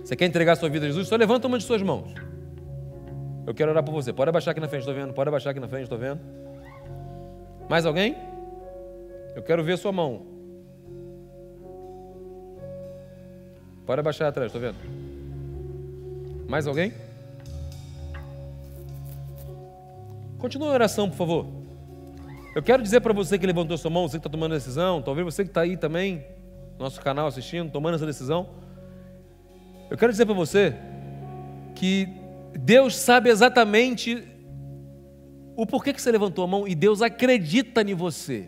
Você quer entregar a sua vida a Jesus? Só levanta uma de suas mãos. Eu quero orar por você. Pode abaixar aqui na frente, estou vendo. Pode abaixar aqui na frente, estou vendo. Mais alguém? Eu quero ver sua mão. Pode abaixar atrás, estou vendo. Mais alguém? Continua a oração, por favor. Eu quero dizer para você que levantou sua mão, você que está tomando decisão, talvez você que está aí também, nosso canal assistindo, tomando essa decisão. Eu quero dizer para você que Deus sabe exatamente o porquê que você levantou a mão e Deus acredita em você.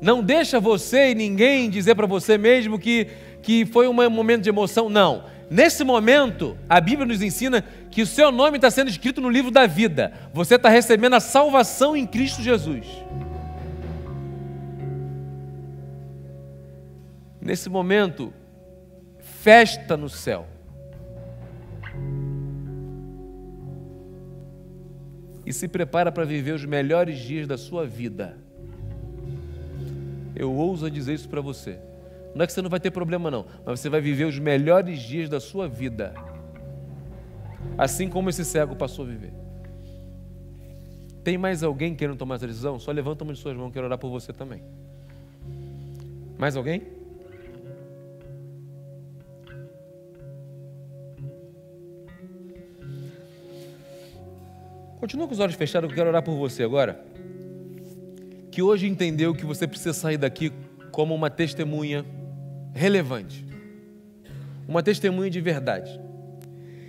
Não deixa você e ninguém dizer para você mesmo que, que foi um momento de emoção. Não. Nesse momento, a Bíblia nos ensina que o seu nome está sendo escrito no livro da vida. Você está recebendo a salvação em Cristo Jesus. Nesse momento, festa no céu. E se prepara para viver os melhores dias da sua vida. Eu ouso dizer isso para você. Não é que você não vai ter problema, não, mas você vai viver os melhores dias da sua vida, assim como esse cego passou a viver. Tem mais alguém querendo tomar essa decisão? Só levanta uma de suas mãos, quero orar por você também. Mais alguém? Continua com os olhos fechados, eu quero orar por você agora. Que hoje entendeu que você precisa sair daqui como uma testemunha relevante, uma testemunha de verdade.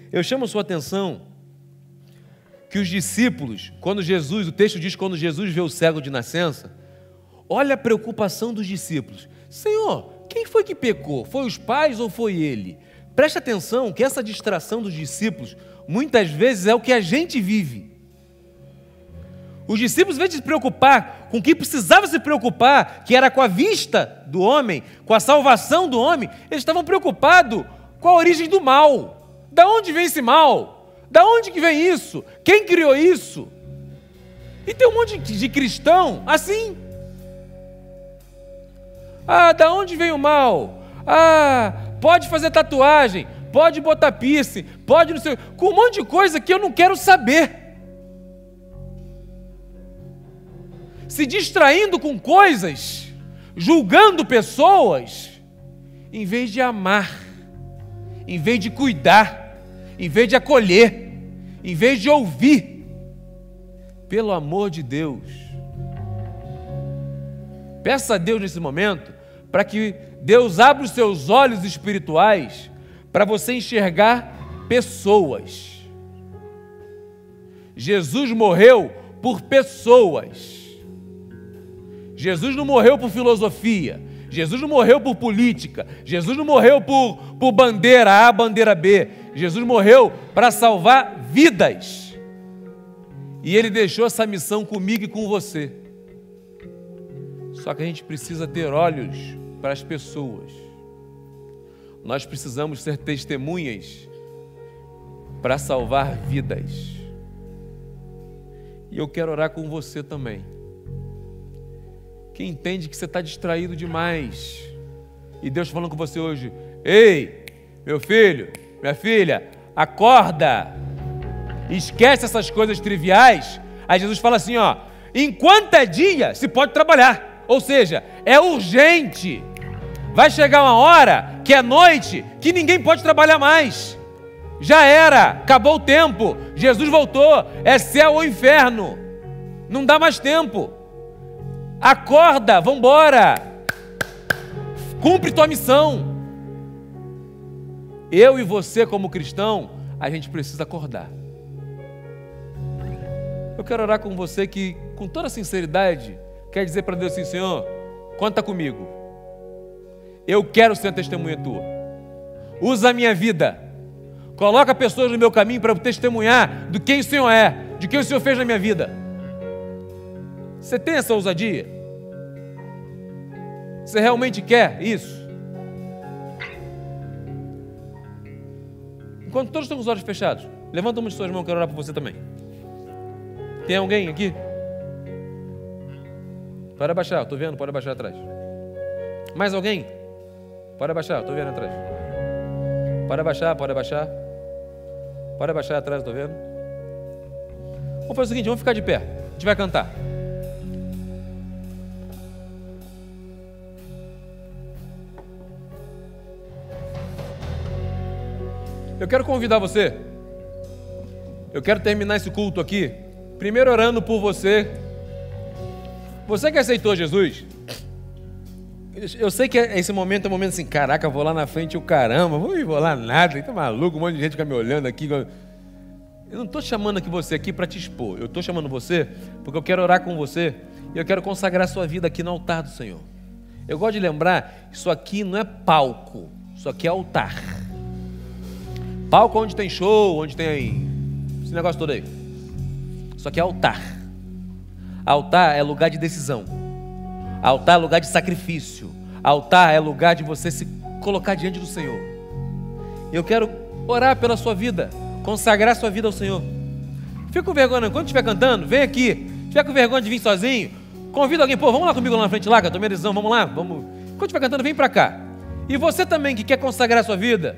Eu chamo sua atenção que os discípulos, quando Jesus, o texto diz quando Jesus vê o cego de nascença, olha a preocupação dos discípulos. Senhor, quem foi que pecou? Foi os pais ou foi ele? Preste atenção que essa distração dos discípulos muitas vezes é o que a gente vive. Os discípulos, em vez de se preocupar com o que precisava se preocupar, que era com a vista do homem, com a salvação do homem, eles estavam preocupados com a origem do mal. Da onde vem esse mal? Da onde que vem isso? Quem criou isso? E tem um monte de cristão assim. Ah, da onde vem o mal? Ah, pode fazer tatuagem, pode botar piercing, pode não sei, com um monte de coisa que eu não quero saber. se distraindo com coisas, julgando pessoas, em vez de amar, em vez de cuidar, em vez de acolher, em vez de ouvir. Pelo amor de Deus. Peça a Deus nesse momento para que Deus abra os seus olhos espirituais para você enxergar pessoas. Jesus morreu por pessoas. Jesus não morreu por filosofia, Jesus não morreu por política, Jesus não morreu por, por bandeira A, bandeira B, Jesus morreu para salvar vidas. E ele deixou essa missão comigo e com você. Só que a gente precisa ter olhos para as pessoas. Nós precisamos ser testemunhas para salvar vidas. E eu quero orar com você também que entende que você está distraído demais. E Deus falando com você hoje: Ei, meu filho, minha filha, acorda. Esquece essas coisas triviais. Aí Jesus fala assim: ó, enquanto é dia, se pode trabalhar. Ou seja, é urgente. Vai chegar uma hora, que é noite, que ninguém pode trabalhar mais. Já era, acabou o tempo. Jesus voltou. É céu ou inferno. Não dá mais tempo. Acorda, vambora. Cumpre tua missão. Eu e você, como cristão, a gente precisa acordar. Eu quero orar com você que, com toda sinceridade, quer dizer para Deus assim: Senhor, conta comigo. Eu quero ser a testemunha tua. Usa a minha vida. Coloca pessoas no meu caminho para testemunhar do quem o Senhor é, de quem o Senhor fez na minha vida. Você tem essa ousadia? Você realmente quer isso? Enquanto todos estão com os olhos fechados, levanta uma de suas mãos, quero orar por você também. Tem alguém aqui? Pode abaixar, estou vendo, pode abaixar atrás. Mais alguém? Pode abaixar, estou vendo atrás. Pode abaixar, pode abaixar. Pode abaixar atrás, estou vendo. Vamos fazer o seguinte, vamos ficar de pé. A gente vai cantar. Eu quero convidar você. Eu quero terminar esse culto aqui, primeiro orando por você. Você que aceitou Jesus, eu sei que esse momento é um momento assim, caraca, vou lá na frente, o caramba, vou, vou lá nada, tá maluco, um monte de gente fica me olhando aqui. Eu não estou chamando aqui você aqui para te expor, eu estou chamando você porque eu quero orar com você e eu quero consagrar sua vida aqui no altar do Senhor. Eu gosto de lembrar, isso aqui não é palco, isso aqui é altar. Palco onde tem show, onde tem esse negócio todo aí. Só que é altar. Altar é lugar de decisão. Altar é lugar de sacrifício. Altar é lugar de você se colocar diante do Senhor. Eu quero orar pela sua vida, consagrar sua vida ao Senhor. Fica com vergonha, quando estiver cantando, vem aqui. Se tiver com vergonha de vir sozinho, convida alguém, pô, vamos lá comigo lá na frente lá, que eu tô decisão, vamos lá, vamos. Quando estiver cantando, vem para cá. E você também que quer consagrar sua vida,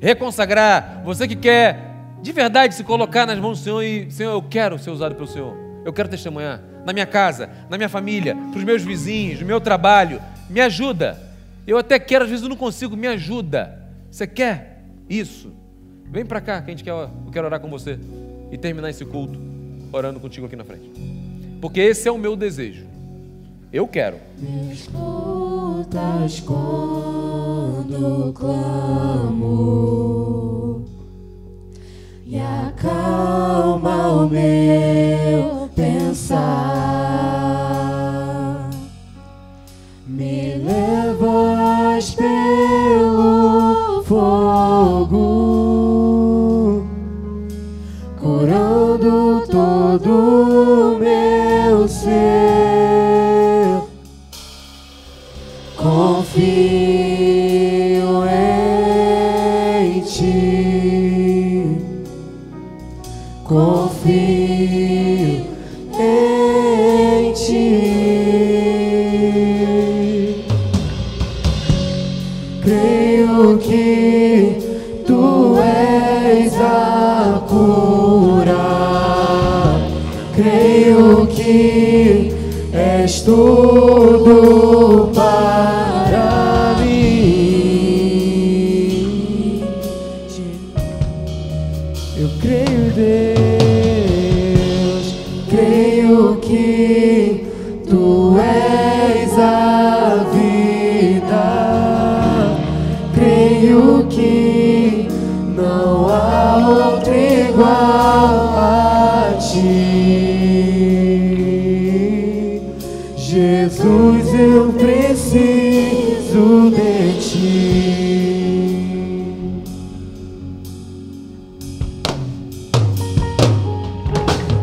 reconsagrar, você que quer de verdade se colocar nas mãos do Senhor e, Senhor, eu quero ser usado pelo Senhor, eu quero testemunhar na minha casa, na minha família, para os meus vizinhos, no meu trabalho, me ajuda. Eu até quero, às vezes eu não consigo, me ajuda. Você quer isso? Vem para cá que a gente quer, eu quero orar com você e terminar esse culto orando contigo aqui na frente. Porque esse é o meu desejo. Eu quero portas quando clamo e acalma o meu pensar. Me levas pelo Jesus, eu preciso de ti.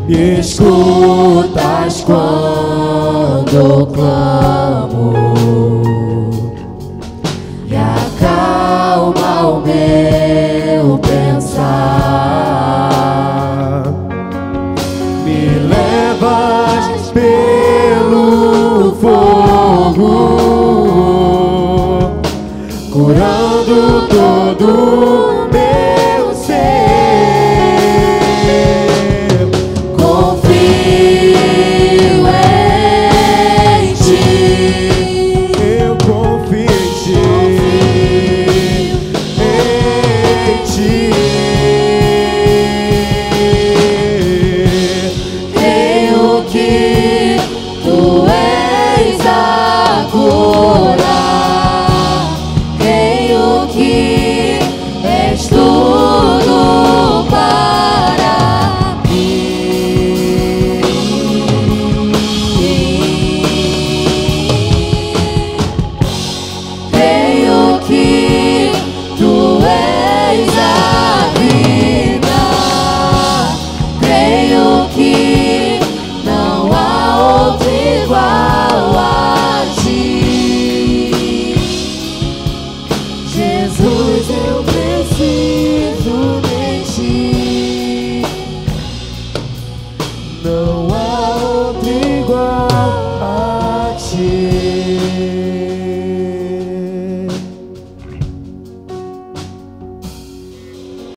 Me escutas quando clamo.